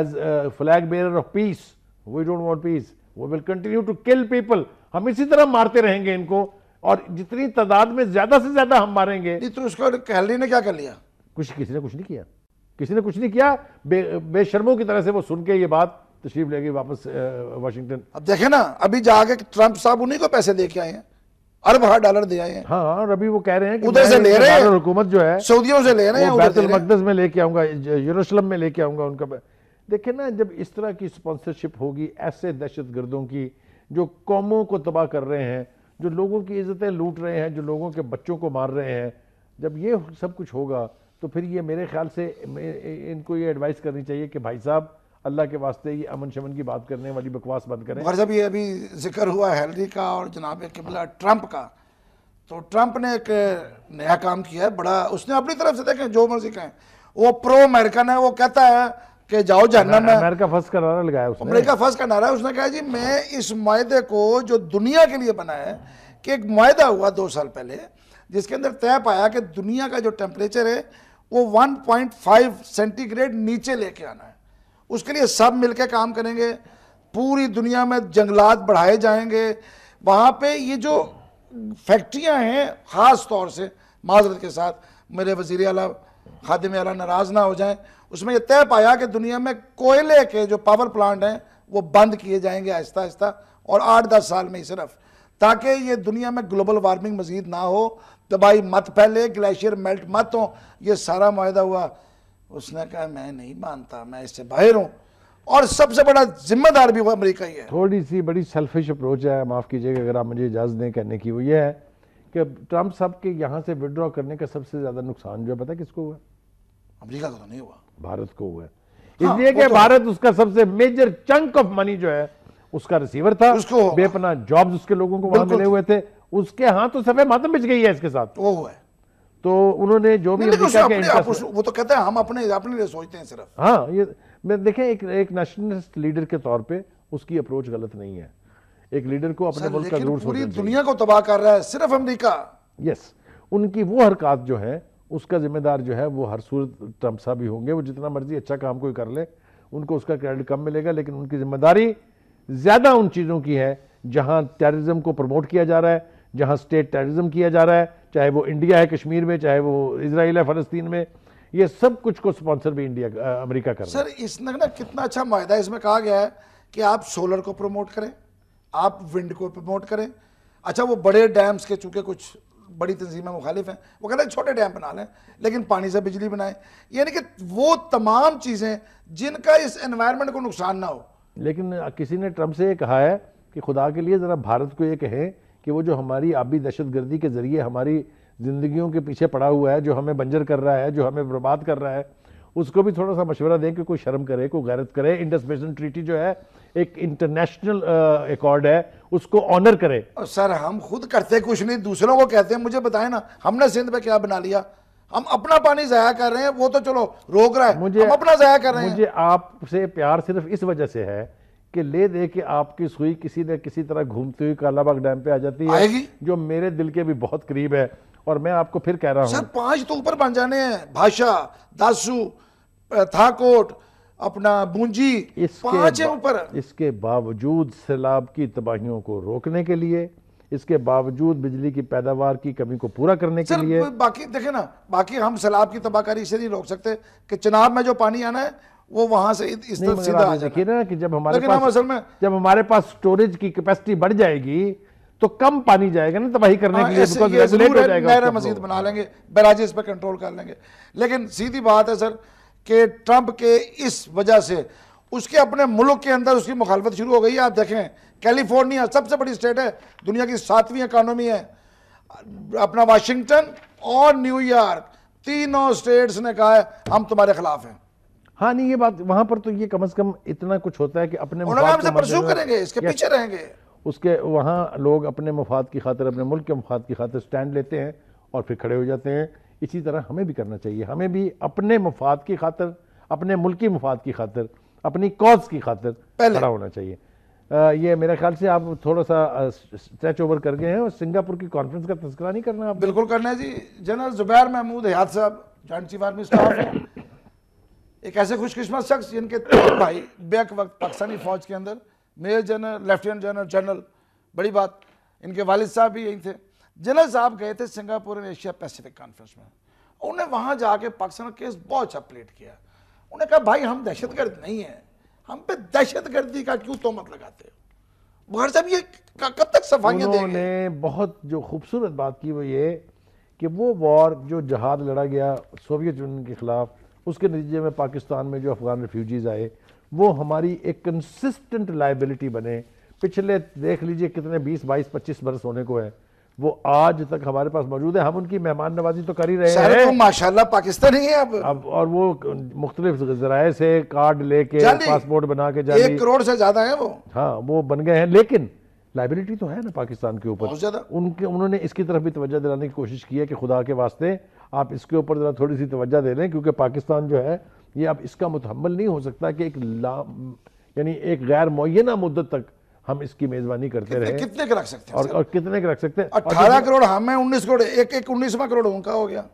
as flag bearer of peace we don't want peace we will continue to kill people हम इसी तरह मारते रहेंगे इनको और जितनी तादाद में ज्यादा से ज्यादा हम मारेंगे तो ने क्या कर लिया कुछ किसी ने कुछ नहीं किया किसी ने कुछ नहीं किया बे, बेशर्मों की तरह से वो सुन के ये बात तशरीफ ले गई वापस वाशिंगटन अब देखे ना अभी जाके ट्रंप साहब उन्हीं को पैसे लेके आए हैं अरब हर डॉलर दे आए हैं हाँ और अभी वो कह रहे हैं कि उधर से ले रहे हैं हुकूमत जो है सऊदियों से ले रहे हैं बैतुल मकदस में लेके आऊंगा यरूशलेम में लेके आऊंगा उनका देखे ना जब इस तरह की स्पॉन्सरशिप होगी ऐसे दहशत गर्दों की जो कौमों को तबाह कर रहे हैं जो लोगों की इज्जतें लूट रहे हैं जो लोगों के बच्चों को मार रहे हैं जब ये सब कुछ होगा तो फिर ये मेरे ख्याल से इनको ये एडवाइस करनी चाहिए कि भाई साहब अल्लाह के वास्ते ये अमन शमन की बात करने वाली बकवास बंद करें और जब ये अभी जिक्र हुआ हेलरी का और जनाब किबला ट्रंप का तो ट्रंप ने एक नया काम किया है बड़ा उसने अपनी तरफ से देखें जो मर्जी कहें वो प्रो अमेरिकन है वो कहता है कि जाओ जहनम में अमेरिका फर्स्ट का नारा लगाया उसने अमेरिका फर्स्ट का नारा है उसने कहा जी मैं इस माहे को जो दुनिया के लिए बनाया है कि एक माहा हुआ दो साल पहले जिसके अंदर तय पाया कि दुनिया का जो टेम्परेचर है वो 1.5 सेंटीग्रेड नीचे लेके आना है उसके लिए सब मिलकर काम करेंगे पूरी दुनिया में जंगलात बढ़ाए जाएंगे वहाँ पे ये जो फैक्ट्रियाँ हैं ख़ास तौर से माजरत के साथ मेरे वजीर अला खादिम अला नाराज़ ना हो जाएं उसमें यह तय पाया कि दुनिया में कोयले के जो पावर प्लांट हैं वो बंद किए जाएंगे आहिस्ता आहिस्ता और आठ दस साल में ही सिर्फ ताकि ये दुनिया में ग्लोबल वार्मिंग मजीद ना हो तबाही मत फैले ग्लेशियर मेल्ट मत हो ये सारा माहा हुआ उसने कहा मैं नहीं मानता मैं इससे बाहर हूँ और सबसे बड़ा जिम्मेदार भी वो अमरीका ही है थोड़ी सी बड़ी सेल्फिश अप्रोच है माफ़ कीजिएगा अगर आप मुझे इजाज़त दें कहने की वो ये है कि ट्रंप साहब के यहाँ से विड्रॉ करने का सबसे ज़्यादा नुकसान जो है पता किसको हुआ अमरीका को तो नहीं हुआ भारत को हुआ हाँ, इसलिए हाँ, कि तो भारत उसका सबसे मेजर चंक ऑफ मनी जो है उसका रिसीवर था उसको बेपना जॉब्स उसके लोगों को वहां मिले हुए थे उसके हाँ तो सफेद मातम बिछ गई है इसके साथ वो है तो उन्होंने जो भी अमेरिका के आप उस, वो तो कहते हैं हम अपने अपने लिए सोचते हैं सिर्फ हाँ ये मैं देखें एक एक नेशनलिस्ट लीडर के तौर पे उसकी अप्रोच गलत नहीं है एक लीडर को अपने मुल्क का जरूर पूरी दुनिया को तबाह कर रहा है सिर्फ अमेरिका यस उनकी वो हरकत जो है उसका जिम्मेदार जो है वो हर सूरत ट्रम्प साहब ही होंगे वो जितना मर्जी अच्छा काम कोई कर ले उनको उसका क्रेडिट कम मिलेगा लेकिन उनकी जिम्मेदारी ज़्यादा उन चीज़ों की है जहां टेररिज्म को प्रमोट किया जा रहा है जहां स्टेट टेररिज्म किया जा रहा है चाहे वो इंडिया है कश्मीर में चाहे वो इसराइल है फलस्तीन में ये सब कुछ को स्पॉन्सर भी इंडिया अमेरिका कर सर इसने ना कितना अच्छा माहा इसमें कहा गया है कि आप सोलर को प्रमोट करें आप विंड को प्रमोट करें अच्छा वो बड़े डैम्स के चूँकि कुछ बड़ी तंजीमें मुखालिफ हैं वो कहते हैं छोटे डैम बना लें लेकिन पानी से बिजली बनाएं यानी कि वो तमाम चीज़ें जिनका इस एनवायरनमेंट को नुकसान ना हो लेकिन किसी ने ट्रम्प से ये कहा है कि खुदा के लिए ज़रा भारत को ये कहें कि वो जो हमारी आबी गर्दी के ज़रिए हमारी ज़िंदगियों के पीछे पड़ा हुआ है जो हमें बंजर कर रहा है जो हमें बर्बाद कर रहा है उसको भी थोड़ा सा मशवरा दें कि कोई शर्म करे कोई गैरत करे इंडस बेसन ट्रीटी जो है एक इंटरनेशनल एकॉर्ड है उसको ऑनर करे सर हम खुद करते कुछ नहीं दूसरों को कहते हैं मुझे बताएं ना हमने सिंध में क्या बना लिया हम अपना पानी जया कर रहे हैं वो तो चलो रोक रहा है मुझे हम अपना जया कर रहे हैं मुझे आपसे प्यार सिर्फ इस वजह से है कि ले दे के आपकी सुई किसी न किसी तरह घूमती हुई कालाबाग डैम पे आ जाती है आएगी? जो मेरे दिल के भी बहुत करीब है और मैं आपको फिर कह रहा हूँ सर पांच तो ऊपर बन जाने हैं भाषा दासू थाकोट अपना बूंजी पांच है ऊपर इसके बावजूद सैलाब की तबाहियों को रोकने के लिए इसके बावजूद बिजली की पैदावार की कमी को पूरा करने के लिए बाकी देखे ना बाकी हम सैलाब की तबाहकारी नहीं रोक सकते कि चनाब में जो पानी आना है वो वहां से इस तरफ सीधा देखिए ना कि जब हमारे पास असल में जब हमारे पास स्टोरेज की कैपेसिटी बढ़ जाएगी तो कम पानी जाएगा ना तबाही करने हाँ, के लिए नहरा मजीद बना लेंगे इस पर कंट्रोल कर लेंगे लेकिन सीधी बात है सर कि ट्रंप के इस वजह से उसके अपने मुल्क के अंदर उसकी मुखालफत शुरू हो गई है आप देखें कैलिफोर्निया सबसे बड़ी स्टेट है दुनिया की सातवीं इकानमी है अपना वाशिंगटन और न्यूयॉर्क तीनों स्टेट्स ने कहा है हम तुम्हारे खिलाफ हैं हाँ नहीं ये बात वहां पर तो ये कम से कम इतना कुछ होता है कि अपने से करेंगे इसके पीछे रहेंगे उसके वहाँ लोग अपने मफाद की खातिर अपने मुल्क के मफाद की खातिर स्टैंड लेते हैं और फिर खड़े हो जाते हैं इसी तरह हमें भी करना चाहिए हमें भी अपने मफाद की खातर अपने मुल्की मफाद की खातर अपनी कॉज की खातिर खड़ा होना चाहिए आ, ये मेरे ख्याल से आप थोड़ा सा स्ट्रेच ओवर कर गए हैं और सिंगापुर की कॉन्फ्रेंस का तस्करा नहीं करना आप बिल्कुल करना है जी जनरल जुबैर महमूद हयात साहब जॉइंट चीफ आर्मी स्टाफ है एक ऐसे खुशकिस्मत शख्स जिनके भाई बेक वक्त पाकिस्तानी फौज के अंदर major general lieutenant general general बड़ी बात इनके वालिद साहब भी यहीं थे जनरल साहब गए थे सिंगापुर में एशिया पैसिफिक कॉन्फ्रेंस में उन्होंने वहाँ जाके पाकिस्तान का केस बहुत अच्छा प्लेट किया उन्होंने कहा भाई हम दहशतगर्द नहीं हैं हम पे दहशतगर्दी का क्यों तोहमत लगाते हो साहब ये कब तक सफाइयाँ बहुत जो खूबसूरत बात की वो ये कि वो वॉर जो जहाद लड़ा गया सोवियत यूनियन के ख़िलाफ उसके नतीजे में पाकिस्तान में जो अफ़गान रिफ्यूजीज़ आए वो हमारी एक कंसिस्टेंट लाइबिलिटी बने पिछले देख लीजिए कितने 20 22 25 बरस होने को है वो आज तक हमारे पास मौजूद है हम उनकी मेहमान नवाजी तो कर ही रहे हैं तो माशाल्लाह ही है अब अब और वो मुख्तलिफ जराये से कार्ड लेके पासपोर्ट बना के जाए करोड़ से ज्यादा है वो हाँ वो बन गए हैं लेकिन लाइबिलिटी तो है ना पाकिस्तान के ऊपर उनके उन्होंने इसकी तरफ भी तवज्जो दिलाने की कोशिश की है कि खुदा के वास्ते आप इसके ऊपर जरा थोड़ी सी तवज्जो दे दें क्योंकि पाकिस्तान जो है ये अब इसका मुतहमल नहीं हो सकता कि एक ला यानी एक गैर मुना मुद्दत तक हम इसकी मेजबानी करते रहे कितने के रख सकते हैं और, कितने के रख सकते हैं अठारह करोड़ हमें उन्नीस करोड़ एक एक उन्नीसवा करोड़ उनका हो गया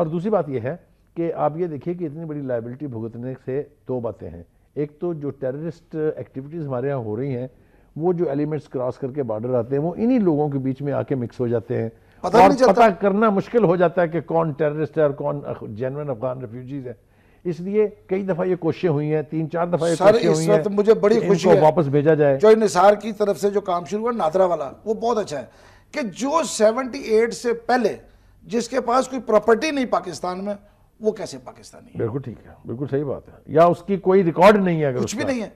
और दूसरी बात यह है कि आप ये देखिए कि इतनी बड़ी लाइबिलिटी भुगतने से दो बातें हैं एक तो जो टेररिस्ट एक्टिविटीज़ हमारे यहाँ हो रही हैं वो जो एलिमेंट्स क्रॉस करके बॉर्डर आते हैं वो इन्हीं लोगों के बीच में आके मिक्स हो जाते हैं पता और पता करना मुश्किल हो जाता है कि कौन टेररिस्ट है और कौन जेनवन अफगान रेफ्यूजीज है इसलिए कई दफा ये कोशिशें हुई हैं तीन चार दफा ये सर इस वक्त मुझे बड़ी खुशी है वापस भेजा जाए जो निसार की तरफ से जो काम शुरू हुआ नादरा वाला वो बहुत अच्छा है कि जो 78 से पहले जिसके पास कोई प्रॉपर्टी नहीं पाकिस्तान में वो कैसे पाकिस्तानी है बिल्कुल ठीक है बिल्कुल सही बात है या उसकी कोई रिकॉर्ड नहीं है कुछ भी नहीं है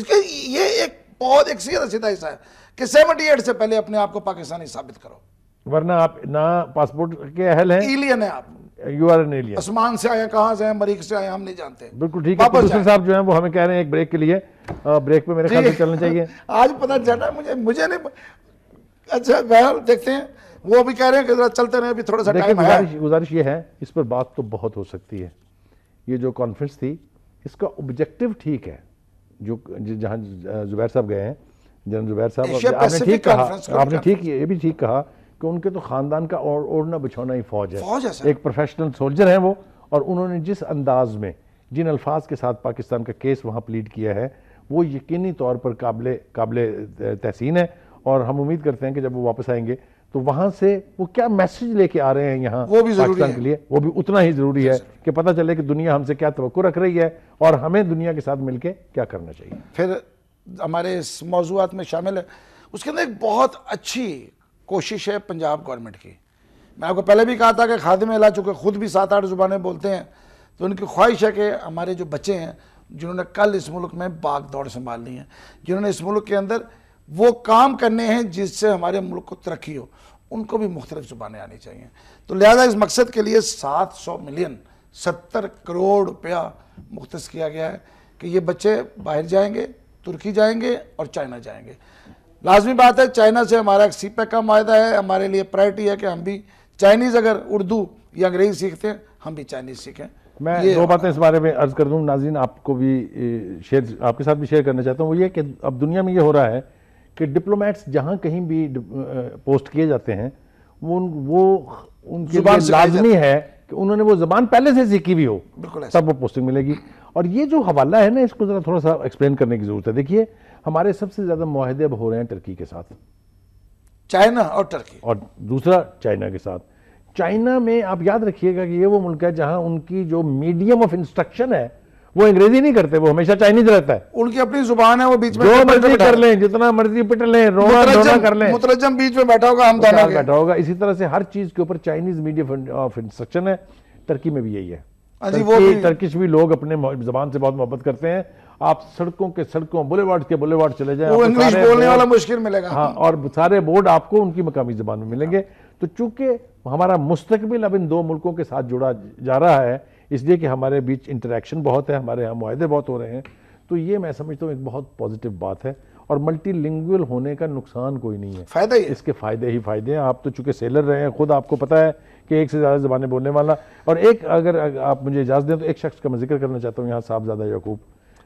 इसके ये एक बहुत एक सीधा सीधा हिस्सा है कि एट से पहले अपने आप को पाकिस्तानी साबित करो वरना आप ना पासपोर्ट के अहल हैं इलियन है आप यू आर एन एलियन आसमान से आया कहाँ से आया मरीख से आया हम नहीं जानते बिल्कुल ठीक है तो साहब जो है वो हमें कह रहे हैं एक ब्रेक के लिए ब्रेक पे मेरे ख्याल से चलना चाहिए आज पता चल रहा है मुझे मुझे नहीं अच्छा बहर देखते हैं वो भी कह रहे हैं कि जरा चलते रहे अभी थोड़ा सा टाइम है गुजारिश गुजारिश ये है इस पर बात तो बहुत हो सकती है ये जो कॉन्फ्रेंस थी इसका ऑब्जेक्टिव ठीक है जो जहाँ जुबैर साहब गए हैं जनरल जुबैर साहब आपने ठीक कहा आपने ठीक ये भी ठीक कहा कि उनके तो खानदान का और ओढ़ना बिछौना ही फौज है फौज है एक प्रोफेशनल सोल्जर हैं वो और उन्होंने जिस अंदाज में जिन अल्फाज के साथ पाकिस्तान का केस वहाँ प्लीड किया है वो यकीनी तौर पर काबिल काबिल तहसीन है और हम उम्मीद करते हैं कि जब वो वापस आएंगे तो वहां से वो क्या मैसेज लेके आ रहे हैं यहाँ वो भी पाकिस्तान के लिए वो भी उतना ही ज़रूरी है कि पता चले कि दुनिया हमसे क्या तो रख रही है और हमें दुनिया के साथ मिलकर क्या करना चाहिए फिर हमारे इस मौजूद में शामिल है उसके अंदर एक बहुत अच्छी कोशिश है पंजाब गवर्नमेंट की मैं आपको पहले भी कहा था कि में ला चुके ख़ुद भी सात आठ ज़ुबानें बोलते हैं तो उनकी ख्वाहिश है कि हमारे जो बच्चे हैं जिन्होंने कल इस मुल्क में बाग दौड़ संभालनी है जिन्होंने इस मुल्क के अंदर वो काम करने हैं जिससे हमारे मुल्क को तरक्की हो उनको भी मुख्तलिफ ज़ुबानें आनी चाहिए तो लिहाजा इस मकसद के लिए सात सौ मिलियन सत्तर करोड़ रुपया मुख्त किया गया है कि ये बच्चे बाहर जाएंगे तुर्की जाएंगे और चाइना जाएंगे लाजमी बात है चाइना से हमारा एक सी का माह है हमारे लिए प्रायरिटी है कि हम भी चाइनीज़ अगर उर्दू या अंग्रेज़ी सीखते हैं हम भी चाइनीज़ सीखें मैं दो बातें इस बारे में अर्ज कर दूँ नाजीन आपको भी शेयर आपके साथ भी शेयर करना चाहता हूँ वो ये कि अब दुनिया में ये हो रहा है कि डिप्लोमेट्स जहाँ कहीं भी पोस्ट किए जाते हैं वो वो उनके लाजमी है कि उन्होंने वो जबान पहले से सीखी भी हो बिल्कुल तब वो पोस्टिंग मिलेगी और ये जो हवाला है ना इसको ज़रा थोड़ा सा एक्सप्लेन करने की ज़रूरत है देखिए हमारे सबसे ज़्यादा माहदे अब हो रहे हैं टर्की के साथ चाइना और टर्की और दूसरा चाइना के साथ चाइना में आप याद रखिएगा कि ये वो मुल्क है जहां उनकी जो मीडियम ऑफ इंस्ट्रक्शन है वो अंग्रेजी नहीं करते वो हमेशा चाइनीज रहता है उनकी अपनी जुबान है वो बीच में जो मर्जी कर लें जितना मर्जी पिट लें रोना कर लें मुतरजम बीच में बैठा होगा हम दोनों बैठा होगा इसी तरह से हर चीज के ऊपर चाइनीज मीडियम ऑफ इंस्ट्रक्शन है टर्की में भी यही है टर्की, हाँ वो भी। टर्किश भी लोग अपने जबान से बहुत मोहब्बत करते हैं आप सड़कों के सड़कों बुलेवार्ड के बुलेवार्ड चले जाए इंग्लिश बोलने वाला मुश्किल मिलेगा हाँ और सारे बोर्ड आपको उनकी मकामी जबान में मिलेंगे हाँ। तो चूंकि हमारा मुस्तबिल अब इन दो मुल्कों के साथ जुड़ा जा रहा है इसलिए कि हमारे बीच इंटरेक्शन बहुत है हमारे यहाँ माहदे बहुत हो रहे हैं तो ये मैं समझता हूँ एक बहुत पॉजिटिव बात है और मल्टी होने का नुकसान कोई नहीं है फायदा ही इसके फायदे ही फायदे हैं आप तो चूंकि सेलर रहे हैं खुद आपको पता है कि एक से ज़्यादा जबानें बोलने वाला और एक अगर आप मुझे इजाज़त दें तो एक शख्स का मैं जिक्र करना चाहता हूँ यहाँ ज़्यादा यकूब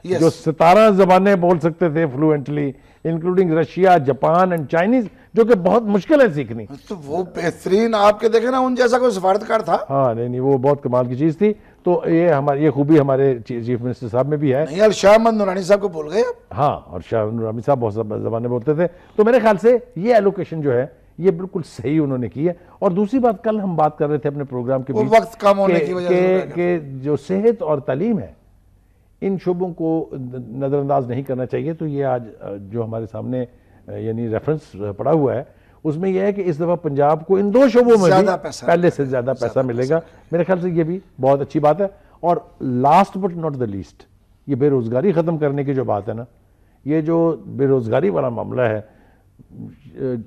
yes. जो सितारा जबाने बोल सकते थे fluently including Russia Japan and Chinese जो कि बहुत मुश्किल है सीखनी तो वो बेहतरीन आपके देखे ना उन जैसा कोई सफारतकार था हाँ नहीं नहीं वो बहुत कमाल की चीज़ थी तो ये हमारे ये खूबी हमारे चीफ मिनिस्टर साहब में भी है नहीं शाह नूरानी साहब को बोल गए हाँ और शाह नूरानी साहब बहुत जबाने बोलते थे तो मेरे ख्याल से ये एलोकेशन जो है ये बिल्कुल सही उन्होंने की है और दूसरी बात कल हम बात कर रहे थे अपने प्रोग्राम के बीच वक्त कम होने के, की वजह से जो सेहत और तालीम है इन शुबों को नज़रअंदाज नहीं करना चाहिए तो ये आज जो हमारे सामने यानी रेफरेंस पड़ा हुआ है उसमें यह है कि इस दफ़ा पंजाब को इन दो शोबों में भी पहले से ज़्यादा पैसा मिलेगा मेरे ख्याल से ये भी बहुत अच्छी बात है और last but not the least ये बेरोज़गारी ख़त्म करने की जो बात है ना ये जो बेरोज़गारी वाला मामला है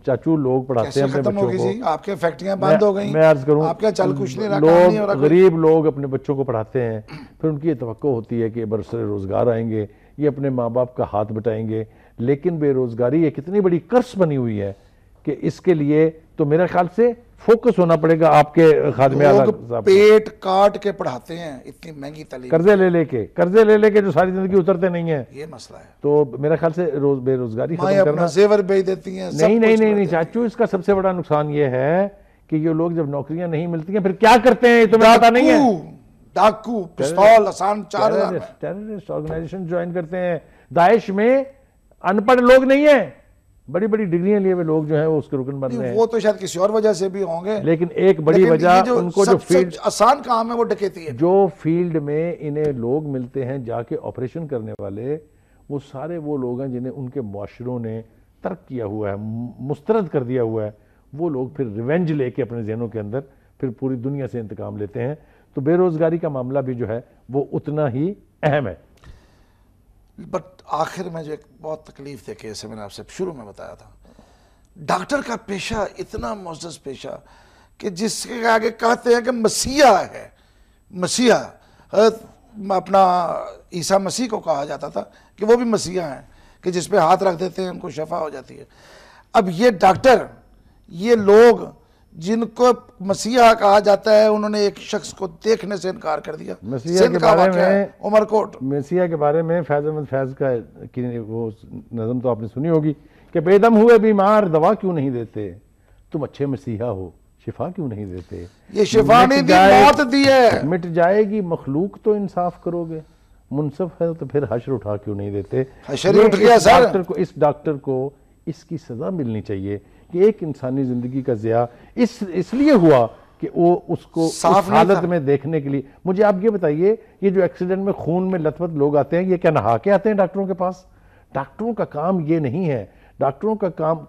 चाचू लोग पढ़ाते हैं अपने बच्चों को आपके फैक्ट्रियां बंद हो गई मैं अर्ज करूं आपके चल कुछ नहीं रहा लोग नहीं गरीब लोग अपने बच्चों को पढ़ाते हैं फिर उनकी ये तो होती है कि बरसरे रोज़गार आएंगे ये अपने माँ बाप का हाथ बटाएंगे लेकिन बेरोज़गारी एक इतनी बड़ी कर्ज बनी हुई है कि इसके लिए तो मेरे ख्याल से फोकस होना पड़ेगा आपके खादमे पेट काट के पढ़ाते हैं इतनी महंगी तालीम कर्जे ले लेके कर्जे ले लेके जो सारी जिंदगी उतरते नहीं है ये मसला है तो मेरे ख्याल से रोज बेरोजगारी करना जेवर बेच देती है नहीं नहीं नहीं नहीं चाचू इसका सबसे बड़ा नुकसान ये है कि ये लोग जब नौकरियां नहीं मिलती हैं फिर क्या करते हैं तुम्हें पता नहीं है डाकू पिस्तौल आसान चार टेररिस्ट ऑर्गेनाइजेशन ज्वाइन करते हैं दाइश में अनपढ़ लोग नहीं है बड़ी बड़ी डिग्रियां लिए हुए लोग जो है वो उसके रुकन बन रहे हैं वो तो शायद किसी और वजह से भी होंगे लेकिन एक बड़ी वजह उनको जो फील्ड आसान काम है वो डकेती है जो फील्ड में इन्हें लोग मिलते हैं जाके ऑपरेशन करने वाले वो सारे वो लोग हैं जिन्हें उनके माशरों ने तर्क किया हुआ है मुस्तरद कर दिया हुआ है वो लोग फिर रिवेंज लेके अपने जहनों के अंदर फिर पूरी दुनिया से इंतकाम लेते हैं तो बेरोज़गारी का मामला भी जो है वो उतना ही अहम है बट आखिर में जो एक बहुत तकलीफ थे केस मैंने आपसे शुरू में बताया था डॉक्टर का पेशा इतना मोजस पेशा कि जिसके आगे कहते हैं कि मसीहा है मसीहा अपना ईसा मसीह को कहा जाता था कि वो भी मसीहा हैं कि जिस पे हाथ रख देते हैं उनको शफा हो जाती है अब ये डॉक्टर ये लोग जिनको मसीहा कहा जाता है उन्होंने एक शख्स को देखने से इनकार कर दिया मसीहा के बारे में उमरकोट मसीहा के बारे में फैज अहमद फैज का वो नज़म तो आपने सुनी होगी कि बेदम हुए बीमार दवा क्यों नहीं देते तुम अच्छे मसीहा हो शिफा क्यों नहीं देते ये शिफा नहीं दी मौत दी है मिट जाएगी मखलूक तो इंसाफ करोगे मुनसफ है तो फिर हशर उठा क्यों नहीं देते हशर उठ गया सर डॉक्टर को इस डॉक्टर को इसकी सजा मिलनी चाहिए कि एक इंसानी ज़िंदगी का ज़िया इस इसलिए हुआ कि वो उसको साफ उस हालत में देखने के लिए मुझे आप ये बताइए ये जो एक्सीडेंट में खून में लथपथ लोग आते हैं ये क्या नहा के आते हैं डॉक्टरों के पास डॉक्टरों का काम ये नहीं है डॉक्टरों का काम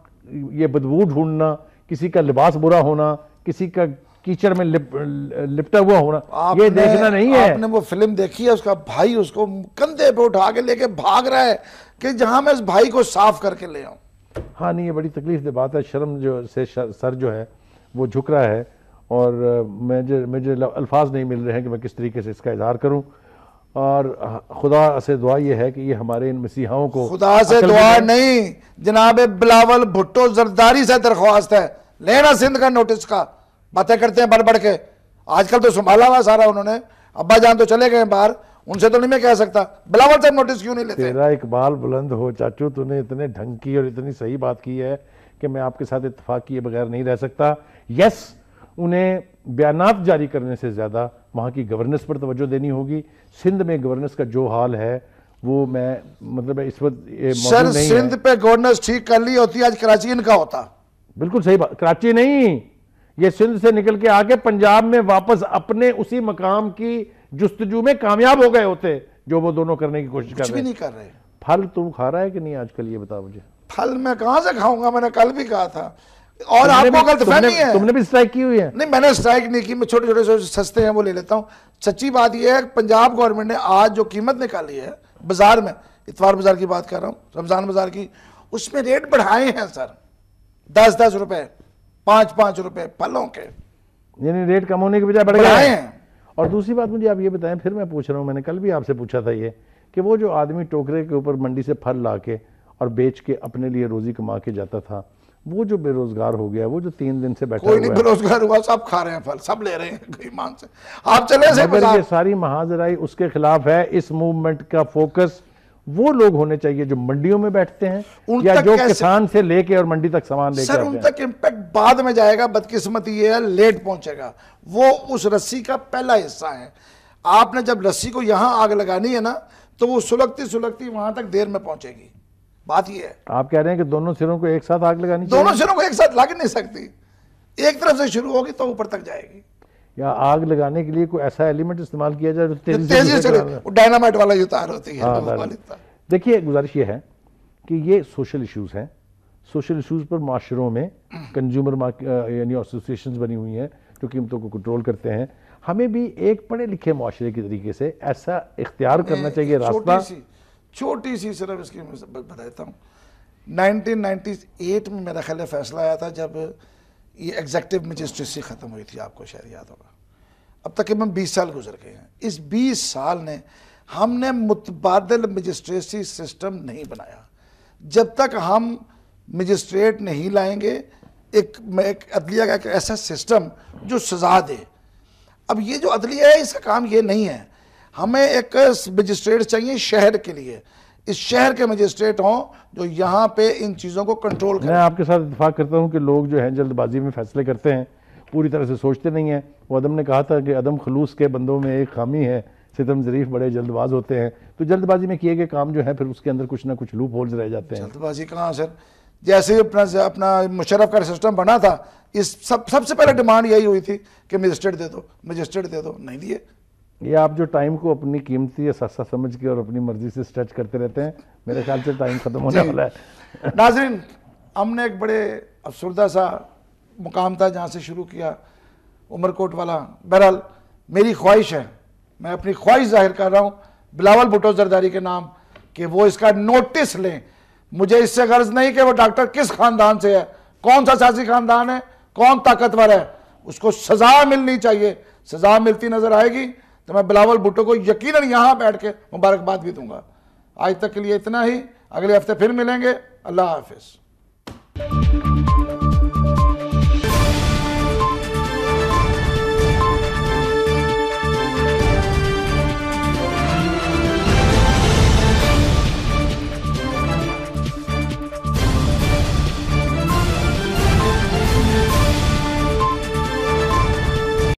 ये बदबू ढूंढना किसी का लिबास बुरा होना किसी का कीचड़ में लिप, लिपटा हुआ होना ये देखना नहीं है आपने वो फिल्म देखी है उसका भाई उसको कंधे पे उठा के लेके भाग रहा है कि जहां मैं इस भाई को साफ करके ले आऊं हाँ नहीं ये बड़ी तकलीफ दे बात है शर्म जो से सर जो है वो झुक रहा है और मुझे मुझे अल्फाज नहीं मिल रहे हैं कि मैं किस तरीके से इसका इजहार करूँ और खुदा से दुआ ये है कि ये हमारे इन मसीहाओं को खुदा से दुआ नहीं जनाब बिलावल भुट्टो जरदारी से दरख्वास्त है लेना सिंध का नोटिस का बातें करते हैं बढ़ बढ़ के आजकल तो संभाला हुआ सारा उन्होंने अब्बा जान तो चले गए बाहर उनसे तो नहीं मैं कह सकता बिलावल साहब नोटिस क्यों नहीं लेते तेरा इकबाल बुलंद हो चाचू तूने इतने ढंग की और इतनी सही बात की है कि मैं आपके साथ इतफाक किए बगैर नहीं रह सकता यस उन्हें बयान जारी करने से ज़्यादा वहां की गवर्नेंस पर तवज्जो देनी होगी सिंध में गवर्नेंस का जो हाल है वो मैं मतलब इस वक्त सर सिंध पे गवर्नेंस ठीक कर ली होती आज कराची इनका होता बिल्कुल सही बात कराची नहीं ये सिंध से निकल के आके पंजाब में वापस अपने उसी मकाम की जुस्तजू में कामयाब हो गए होते जो वो दोनों करने की कोशिश कर रहे नहीं कर रहे फल तुम खा रहा है कि नहीं आजकल ये बताओ मुझे फल मैं कहाँ से खाऊंगा मैंने कल भी कहा था और आपको गलतफहमी है तुमने भी स्ट्राइक की हुई है नहीं मैंने स्ट्राइक नहीं की मैं छोटे छोटे सस्ते हैं वो ले लेता हूँ सच्ची बात यह है पंजाब गवर्नमेंट ने आज जो कीमत निकाली है बाजार में इतवार बाजार की बात कर रहा हूँ रमजान बाजार की उसमें रेट बढ़ाए हैं सर दस दस रुपए पांच पांच रुपए फलों के यानी रेट कम होने के बजाय बढ़ाए हैं और दूसरी बात मुझे आप ये बताएं फिर मैं पूछ रहा हूँ मैंने कल भी आपसे पूछा था ये कि वो जो आदमी टोकरे के ऊपर मंडी से फल ला के और बेच के अपने लिए रोजी कमा के जाता था वो जो बेरोजगार हो गया वो जो तीन दिन से बैठा कोई नहीं बेरोजगार हुआ सब खा रहे हैं फल सब ले रहे हैं मान से आप चले से ये सारी महाजराई उसके खिलाफ है इस मूवमेंट का फोकस वो लोग होने चाहिए जो मंडियों में बैठते हैं उन या जो किसान से लेके और मंडी तक सामान लेके सर उन तक इम्पैक्ट बाद में जाएगा बदकिस्मती ये है लेट पहुंचेगा वो उस रस्सी का पहला हिस्सा है आपने जब रस्सी को यहां आग लगानी है ना तो वो सुलगती सुलगती वहां तक देर में पहुंचेगी बात ये है आप कह रहे हैं कि दोनों सिरों को एक साथ आग लगानी दोनों सिरों को एक साथ लग नहीं सकती एक तरफ से शुरू होगी तो ऊपर तक जाएगी या आग लगाने के लिए कोई ऐसा एलिमेंट इस्तेमाल किया जाए जो तेजी, तेजी से डायनामाइट वाला जो तार होती है हाँ, देखिए गुजारिश ये है कि ये सोशल इश्यूज हैं सोशल इश्यूज पर माशरों में कंज्यूमर यानी एसोसिएशन बनी हुई हैं जो कीमतों को कंट्रोल करते हैं हमें भी एक पढ़े लिखे माशरे के तरीके से ऐसा इख्तियार करना चाहिए रास्ता छोटी सी सिर्फ इसकी मैं बताता हूँ 1998 में मेरा ख्याल फैसला आया था जब ये एग्जेक्टिव मजिस्ट्रेसी ख़त्म हुई थी आपको शायद याद होगा अब तकरीबन बीस साल गुजर गए हैं इस बीस साल ने हमने मुतबादल मजिस्ट्रेसी सिस्टम नहीं बनाया जब तक हम मजिस्ट्रेट नहीं लाएंगे एक एक अदलिया का एक ऐसा सिस्टम जो सजा दे अब ये जो अदलिया है इसका काम ये नहीं है हमें एक मजिस्ट्रेट चाहिए शहर के लिए इस शहर के मजिस्ट्रेट हों जो यहाँ पे इन चीज़ों को कंट्रोल करें मैं आपके साथ इतफाक करता हूँ कि लोग जो हैं जल्दबाजी में फैसले करते हैं पूरी तरह से सोचते नहीं हैं वो अदम ने कहा था कि अदम खलूस के बंदों में एक खामी है सितम ज़रीफ बड़े जल्दबाज होते हैं तो जल्दबाजी में किए गए काम जो है फिर उसके अंदर कुछ ना कुछ लूप होल्स रह जाते हैं जल्दबाजी कहाँ सर जैसे अपना अपना मुशरफ का सिस्टम बना था इस सब सबसे पहले डिमांड यही हुई थी कि मजिस्ट्रेट दे दो मजिस्ट्रेट दे दो नहीं दिए ये आप जो टाइम को अपनी कीमती या सस्ता समझ के और अपनी मर्जी से स्ट्रेच करते रहते हैं मेरे ख्याल से टाइम ख़त्म होने वाला है नाजरीन हमने एक बड़े अफसरदा सा मुकाम था जहाँ से शुरू किया उमरकोट वाला बहरहाल मेरी ख्वाहिश है मैं अपनी ख्वाहिश जाहिर कर रहा हूँ बिलावल भुटो जरदारी के नाम कि वो इसका नोटिस लें मुझे इससे गर्ज नहीं कि वो डॉक्टर किस खानदान से है कौन सा सियासी खानदान है कौन ताकतवर है उसको सजा मिलनी चाहिए सजा मिलती नजर आएगी तो मैं बिलावल भुट्टो को यकीन यहाँ बैठ के मुबारकबाद भी दूंगा आज तक के लिए इतना ही अगले हफ्ते फिर मिलेंगे अल्लाह हाफिज़